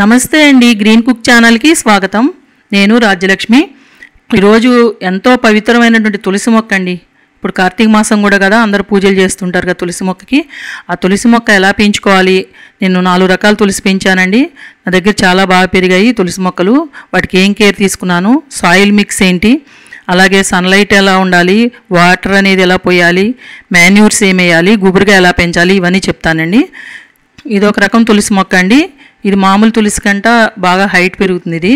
నమస్తే అండి green cook ఛానల్కి స్వాగతం నేను రాజ్యలక్ష్మి ఈరోజు ఎంతో పవిత్రమైనటువంటి తులసి మొక్క అండి ఇప్పుడు కార్తీక మాసం కూడా కదా అందరు పూజలు చేస్తుంటారు కదా తులసి మొక్కకి ఆ తులసి మొక్క ఎలా పెంచుకోవాలి నేను నాలుగు రకాల తులసి పెంచానండి నా దగ్గర చాలా బాగా పెరిగాయి తులసి మొక్కలు వాటికి ఏం కేర్ తీసుకున్నాను సాయిల్ మిక్స్ ఏంటి అలాగే సన్లైట్ ఎలా ఉండాలి వాటర్ అనేది ఎలా పోయాలి మాన్యూర్స్ ఏమేయాలి గుబురుగా ఎలా పెంచాలి ఇవన్నీ చెప్తానండి ఇదొక రకం తులసి మొక్క అండి ఇది మామూలు తులసి కంట బాగా హైట్ పెరుగుతుంది ఇది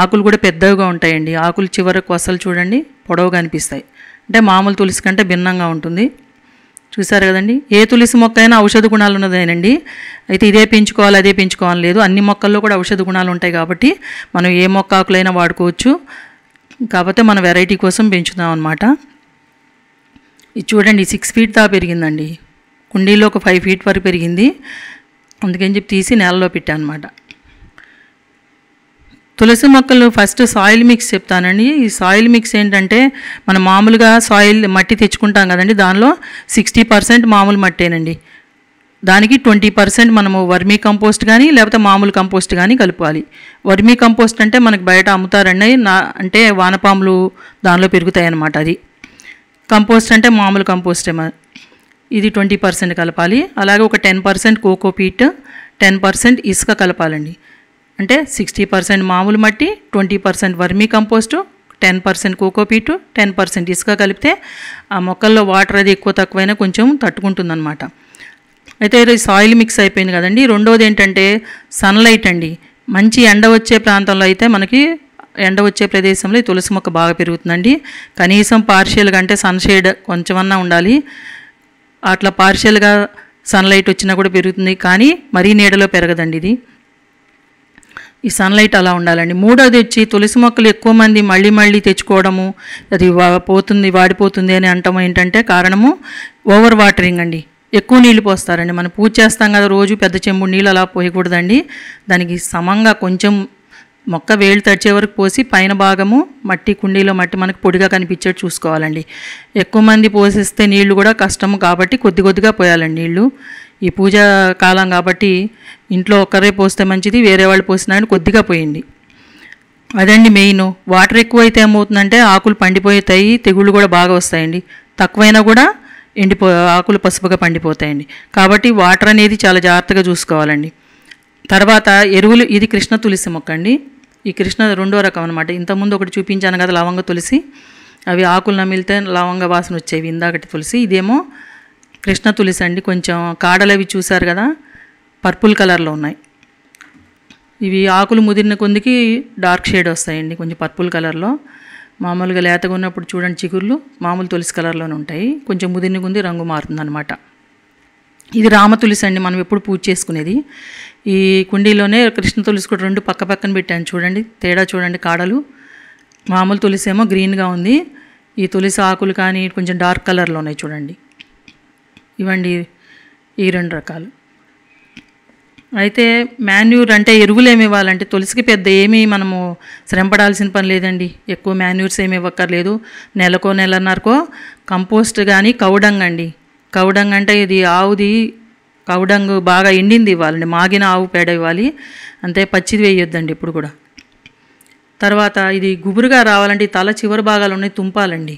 ఆకులు కూడా పెద్దవిగా ఉంటాయండి ఆకులు చివరకు అసలు చూడండి పొడవుగా అనిపిస్తాయి అంటే మామూలు తులసి కంటే భిన్నంగా ఉంటుంది చూసారు కదండి ఏ తులసి మొక్క అయినా ఔషధ గుణాలు ఉన్నదేనండి అయితే ఇదే పెంచుకోవాలి అదే పెంచుకోవాలి లేదు అన్ని మొక్కల్లో కూడా ఔషధ గుణాలు ఉంటాయి కాబట్టి మనం ఏ మొక్క ఆకులైనా వాడుకోవచ్చు కాకపోతే మన వెరైటీ కోసం పెంచుదాం అనమాట ఇది చూడండి సిక్స్ ఫీట్ దా పెరిగిందండి కుండీలో ఒక ఫైవ్ ఫీట్ వరకు పెరిగింది అందుకని చెప్పి తీసి నేలలో పెట్టానమాట అనమాట తులసి మొక్కలు ఫస్ట్ సాయిల్ మిక్స్ చెప్తానండి ఈ సాయిల్ మిక్స్ ఏంటంటే మనం మామూలుగా సాయిల్ మట్టి తెచ్చుకుంటాం కదండి దానిలో సిక్స్టీ పర్సెంట్ మామూలు మట్టేనండి దానికి ట్వంటీ పర్సెంట్ మనము వర్మీ కంపోస్ట్ కానీ లేకపోతే మామూలు కంపోస్ట్ కానీ కలపాలి వర్మీ కంపోస్ట్ అంటే మనకు బయట అమ్ముతారండి నా అంటే వానపాములు దానిలో పెరుగుతాయి అన్నమాట అది కంపోస్ట్ అంటే మామూలు కంపోస్టే ఇది ట్వంటీ పర్సెంట్ కలపాలి అలాగే ఒక ten percent cocopeat ten percent ఇసుక కలపాలండి అంటే సిక్స్టీ పర్సెంట్ మామూలు మట్టి twenty percent vermicompost ten percent cocopeat ten percent ఇసుక కలిపితే ఆ మొక్కల్లో వాటర్ అది ఎక్కువ తక్కువైనా కొంచెం తట్టుకుంటుందన్నమాట అయితే సాయిల్ మిక్స్ అయిపోయింది కదండి రెండోది ఏంటంటే సన్లైట్ అండి మంచి ఎండ వచ్చే ప్రాంతంలో అయితే మనకి ఎండ వచ్చే ప్రదేశంలో ఈ తులసి మొక్క బాగా పెరుగుతుందండి కనీసం పార్షియల్గా అంటే సన్షేడ్ కొంచెమన్నా ఉండాలి అట్లా పార్షియల్గా సన్లైట్ వచ్చినా కూడా పెరుగుతుంది కానీ మరీ నీడలో పెరగదండి ఇది ఈ సన్లైట్ అలా ఉండాలండి మూడోది వచ్చి తులసి మొక్కలు ఎక్కువ మంది మళ్ళీ మళ్ళీ తెచ్చుకోవడము అది పోతుంది వాడిపోతుంది అని అంటాము ఏంటంటే కారణము ఓవర్ వాటరింగ్ అండి ఎక్కువ నీళ్ళు పోస్తారండి మనం పూజ చేస్తాం కదా రోజు పెద్ద చెంబు నీళ్ళు అలా పోయకూడదండి దానికి సమంగా కొంచెం మొక్క వేలు తడిచే వరకు పోసి పైన భాగము మట్టి కుండీలో మట్టి మనకు పొడిగా కనిపించేది చూసుకోవాలండి ఎక్కువ మంది పోసిస్తే నీళ్లు కూడా కష్టము కాబట్టి కొద్ది కొద్దిగా పోయాలండి నీళ్లు ఈ పూజ కాలం కాబట్టి ఇంట్లో ఒక్కరే పోస్తే మంచిది వేరే వాళ్ళు పోసినా కొద్దిగా పోయింది అదండి మెయిన్ వాటర్ ఎక్కువైతే ఏమవుతుందంటే ఆకులు పండిపోతాయి తెగుళ్ళు కూడా బాగా వస్తాయండి తక్కువైనా కూడా ఎండిపో ఆకులు పసుపుగా పండిపోతాయండి కాబట్టి వాటర్ అనేది చాలా జాగ్రత్తగా చూసుకోవాలండి తర్వాత ఎరువులు ఇది కృష్ణ తులసి మొక్క అండి ఈ కృష్ణ రెండో రకం అనమాట ఇంతకుముందు ఒకటి చూపించాను కదా లవంగ తులసి అవి ఆకులు నమిలితే లవంగ వాసన వచ్చేవి ఇందాకటి తులసి ఇదేమో కృష్ణ తులసి అండి కొంచెం కాడలవి చూశారు కదా పర్పుల్ కలర్లో ఉన్నాయి ఇవి ఆకులు ముదిరిన కొందికి డార్క్ షేడ్ వస్తాయండి కొంచెం పర్పుల్ కలర్లో మామూలుగా లేతగా ఉన్నప్పుడు చూడండి చిగుర్లు మామూలు తులసి కలర్లోనే ఉంటాయి కొంచెం ముదిరిన కొంది రంగు అనమాట ఇది రామ తులసి అండి మనం ఎప్పుడు పూజ చేసుకునేది ఈ కుండీలోనే కృష్ణ తులసి కూడా రెండు పక్క పక్కన పెట్టాను చూడండి తేడా చూడండి కాడలు మామూలు తులసి ఏమో గ్రీన్గా ఉంది ఈ తులసి ఆకులు కానీ కొంచెం డార్క్ కలర్లో ఉన్నాయి చూడండి ఇవండి ఈ రెండు రకాలు అయితే మాన్యూర్ అంటే ఎరువులు ఏమి ఇవ్వాలంటే తులసికి పెద్ద ఏమీ మనము శ్రమపడాల్సిన పని లేదండి ఎక్కువ మాన్యూర్స్ ఏమి ఇవ్వక్కర్లేదు నెలకో నెలన్నరకో కంపోస్ట్ కానీ కౌడంగ్ అండి కౌడంగ్ అంటే ఇది ఆవుది కౌడంగ్ బాగా ఎండింది ఇవ్వాలండి మాగిన ఆవు పేడ ఇవ్వాలి అంతే పచ్చిది వేయొద్దండి ఇప్పుడు కూడా తర్వాత ఇది గుబురుగా రావాలంటే తల చివరి భాగాలు ఉన్నాయి తుంపాలండి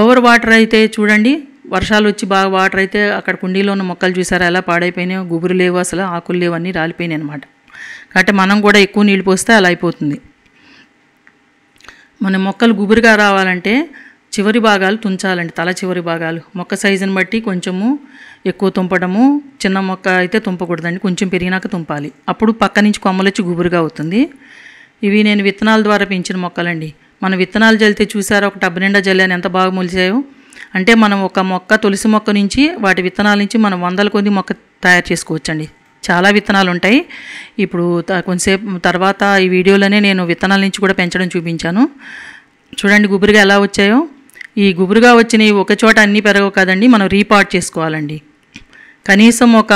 ఓవర్ వాటర్ అయితే చూడండి వర్షాలు వచ్చి బాగా వాటర్ అయితే అక్కడ కుండీలో ఉన్న మొక్కలు చూసారా ఎలా పాడైపోయినాయో గుబురు లేవు అసలు ఆకులు లేవు అన్నీ రాలిపోయినాయి అనమాట కాబట్టి మనం కూడా ఎక్కువ నీళ్ళు పోస్తే అలా అయిపోతుంది మన మొక్కలు గుబురుగా రావాలంటే చివరి భాగాలు తుంచాలండి తల చివరి భాగాలు మొక్క సైజుని బట్టి కొంచెము ఎక్కువ తుంపడము చిన్న మొక్క అయితే తుంపకూడదండి కొంచెం పెరిగినాక తుంపాలి అప్పుడు పక్క నుంచి కొమ్మలొచ్చి గుబురుగా అవుతుంది ఇవి నేను విత్తనాల ద్వారా పెంచిన మొక్కలండి మన విత్తనాలు జల్లితే చూసారా ఒక డబ్బు నిండా జల్లాను ఎంత బాగా మొలిచాయో అంటే మనం ఒక మొక్క తులసి మొక్క నుంచి వాటి విత్తనాల నుంచి మనం వందల కొద్ది మొక్క తయారు చేసుకోవచ్చండి చాలా విత్తనాలు ఉంటాయి ఇప్పుడు కొంతసేపు తర్వాత ఈ వీడియోలోనే నేను విత్తనాల నుంచి కూడా పెంచడం చూపించాను చూడండి గుబురుగా ఎలా వచ్చాయో ఈ గుబురుగా వచ్చినవి ఒక చోట అన్నీ పెరగవు కదండి మనం రీపాట్ చేసుకోవాలండి కనీసం ఒక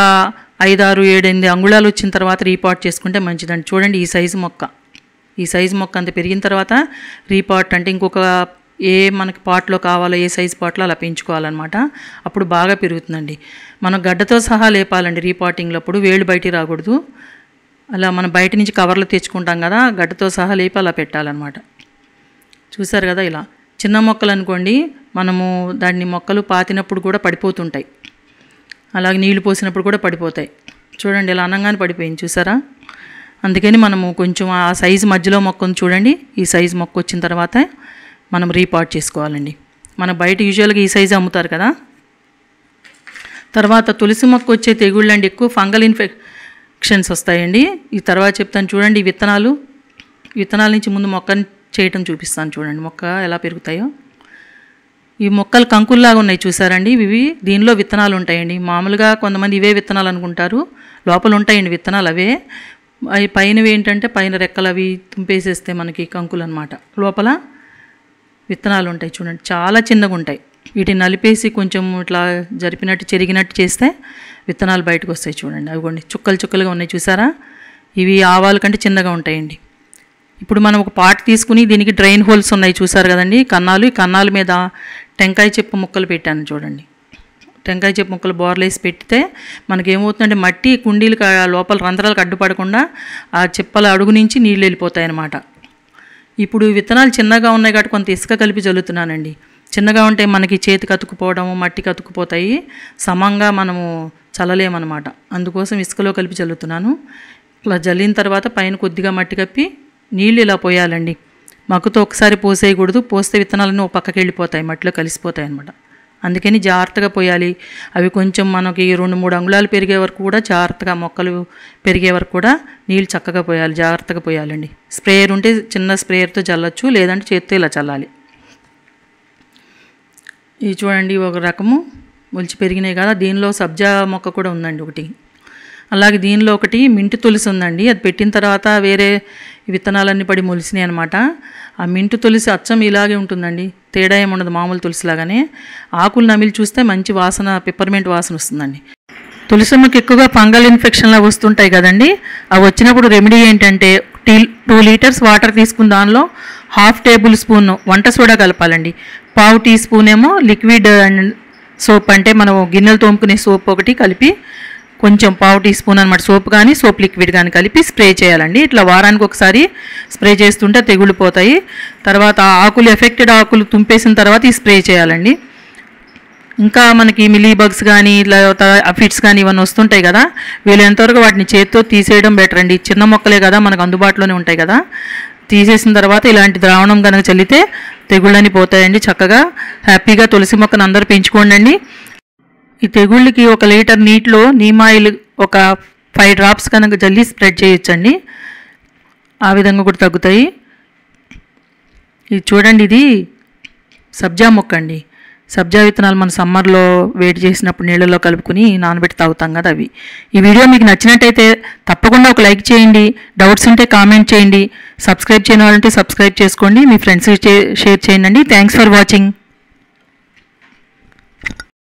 ఐదారు ఏడెనిమిది అంగుళాలు వచ్చిన తర్వాత రీపాట్ చేసుకుంటే మంచిదండి చూడండి ఈ సైజు మొక్క ఈ సైజు మొక్క అంత పెరిగిన తర్వాత రీపాట్ అంటే ఇంకొక ఏ మనకి పాట్లో కావాలో ఏ సైజు పాట్లో అలా పెంచుకోవాలన్నమాట అప్పుడు బాగా పెరుగుతుందండి మనం గడ్డతో సహా లేపాలండి రీపాటింగ్లో అప్పుడు వేళ్ళు బయటికి రాకూడదు అలా మనం బయట నుంచి కవర్లు తెచ్చుకుంటాం కదా గడ్డతో సహా లేపి అలా పెట్టాలన్నమాట చూసారు కదా ఇలా చిన్న మొక్కలు అనుకోండి మనము దాన్ని మొక్కలు పాతినప్పుడు కూడా పడిపోతుంటాయి అలాగే నీళ్లు పోసినప్పుడు కూడా పడిపోతాయి చూడండి ఇలా అనంగానే పడిపోయింది చూసారా అందుకని మనము కొంచెం ఆ సైజు మధ్యలో మొక్కను చూడండి ఈ సైజు మొక్క వచ్చిన తర్వాత మనం రీపాట్ చేసుకోవాలండి మన బయట యూజువల్గా ఈ సైజు అమ్ముతారు కదా తర్వాత తులసి మొక్క వచ్చే అండి ఎక్కువ ఫంగల్ ఇన్ఫెక్షన్స్ వస్తాయండి ఈ తర్వాత చెప్తాను చూడండి విత్తనాలు విత్తనాల నుంచి ముందు మొక్కని చేయటం చూపిస్తాను చూడండి మొక్క ఎలా పెరుగుతాయో ఈ మొక్కలు కంకుల్లాగా ఉన్నాయి చూసారండి ఇవి దీనిలో విత్తనాలు ఉంటాయండి మామూలుగా కొంతమంది ఇవే విత్తనాలు అనుకుంటారు లోపల ఉంటాయండి విత్తనాలు అవే అవి పైనవి ఏంటంటే పైన రెక్కలు అవి తుంపేసేస్తే మనకి కంకులు అనమాట లోపల విత్తనాలు ఉంటాయి చూడండి చాలా చిన్నగా ఉంటాయి వీటిని నలిపేసి కొంచెం ఇట్లా జరిపినట్టు చెరిగినట్టు చేస్తే విత్తనాలు బయటకు వస్తాయి చూడండి అవి కొన్ని చుక్కలు చుక్కలుగా ఉన్నాయి చూసారా ఇవి ఆవాల కంటే చిన్నగా ఉంటాయండి ఇప్పుడు మనం ఒక పాట తీసుకుని దీనికి డ్రైన్ హోల్స్ ఉన్నాయి చూసారు కదండి కన్నాలు ఈ కన్నాల మీద టెంకాయ చెప్పు ముక్కలు పెట్టాను చూడండి టెంకాయ చెప్పు ముక్కలు బోర్లేసి పెడితే మనకేమవుతుందంటే మట్టి కుండీలు లోపల రంధ్రాలకు అడ్డుపడకుండా ఆ చెప్పల అడుగు నుంచి నీళ్ళు వెళ్ళిపోతాయి అన్నమాట ఇప్పుడు విత్తనాలు చిన్నగా ఉన్నాయి కాబట్టి కొంత ఇసుక కలిపి చల్లుతున్నానండి చిన్నగా ఉంటే మనకి చేతి కతుకుపోవడము మట్టి కతుకుపోతాయి సమంగా మనము చల్లలేమన్నమాట అందుకోసం ఇసుకలో కలిపి చల్లుతున్నాను ఇట్లా జల్లిన తర్వాత పైన కొద్దిగా మట్టి కప్పి నీళ్ళు ఇలా పోయాలండి మగ్గుతో ఒకసారి పోసేయకూడదు పోస్తే విత్తనాలన్నీ ఒక పక్కకి వెళ్ళిపోతాయి మట్టిలో కలిసిపోతాయి అనమాట అందుకని జాగ్రత్తగా పోయాలి అవి కొంచెం మనకి రెండు మూడు అంగుళాలు పెరిగే వరకు కూడా జాగ్రత్తగా మొక్కలు పెరిగే వరకు కూడా నీళ్ళు చక్కగా పోయాలి జాగ్రత్తగా పోయాలండి స్ప్రేయర్ ఉంటే చిన్న స్ప్రేయర్తో చల్లొచ్చు లేదంటే చేత్తో ఇలా చల్లాలి ఇది చూడండి ఒక రకము మొలిచి పెరిగినాయి కదా దీనిలో సబ్జా మొక్క కూడా ఉందండి ఒకటి అలాగే దీనిలో ఒకటి మింటు తులసి ఉందండి అది పెట్టిన తర్వాత వేరే విత్తనాలన్నీ పడి మొలిసినాయి అనమాట ఆ మింటు తులసి అచ్చం ఇలాగే ఉంటుందండి తేడా ఏమున్నది మామూలు తులసిలాగానే ఆకులు నమిలి చూస్తే మంచి వాసన పిప్పర్మెంట్ వాసన వస్తుందండి తులసమ్మకి ఎక్కువగా ఫంగల్ ఇన్ఫెక్షన్లా వస్తుంటాయి కదండి అవి వచ్చినప్పుడు రెమెడీ ఏంటంటే టీ టూ లీటర్స్ వాటర్ తీసుకున్న దానిలో హాఫ్ టేబుల్ స్పూన్ వంట సోడా కలపాలండి పావు టీ స్పూన్ ఏమో లిక్విడ్ అండ్ సోప్ అంటే మనం గిన్నెలు తోముకునే సోప్ ఒకటి కలిపి కొంచెం పావు టీ స్పూన్ అనమాట సోప్ కానీ సోప్ లిక్విడ్ కానీ కలిపి స్ప్రే చేయాలండి ఇట్లా వారానికి ఒకసారి స్ప్రే చేస్తుంటే తెగుళ్ళు పోతాయి తర్వాత ఆకులు ఎఫెక్టెడ్ ఆకులు తుంపేసిన తర్వాత ఈ స్ప్రే చేయాలండి ఇంకా మనకి మిలీ బగ్స్ కానీ తర్వాత ఫిట్స్ కానీ ఇవన్నీ వస్తుంటాయి కదా వీలైనంతవరకు వాటిని చేత్తో తీసేయడం బెటర్ అండి చిన్న మొక్కలే కదా మనకు అందుబాటులోనే ఉంటాయి కదా తీసేసిన తర్వాత ఇలాంటి ద్రావణం కనుక చల్లితే తెగుళ్ళని పోతాయండి చక్కగా హ్యాపీగా తులసి మొక్కను అందరూ పెంచుకోండి ఈ తెగుళ్ళకి ఒక లీటర్ నీటిలో నీమాయిల్ ఒక ఫైవ్ డ్రాప్స్ కనుక జల్లి స్ప్రెడ్ చేయొచ్చండి ఆ విధంగా కూడా తగ్గుతాయి ఇది చూడండి ఇది సబ్జా మొక్క అండి సబ్జా విత్తనాలు మనం సమ్మర్లో వేడి చేసినప్పుడు నీళ్ళలో కలుపుకుని నానబెట్టి తాగుతాం కదా అవి ఈ వీడియో మీకు నచ్చినట్టయితే తప్పకుండా ఒక లైక్ చేయండి డౌట్స్ ఉంటే కామెంట్ చేయండి సబ్స్క్రైబ్ చేయని వాళ్ళంటే సబ్స్క్రైబ్ చేసుకోండి మీ ఫ్రెండ్స్కి షేర్ చేయండి థ్యాంక్స్ ఫర్ వాచింగ్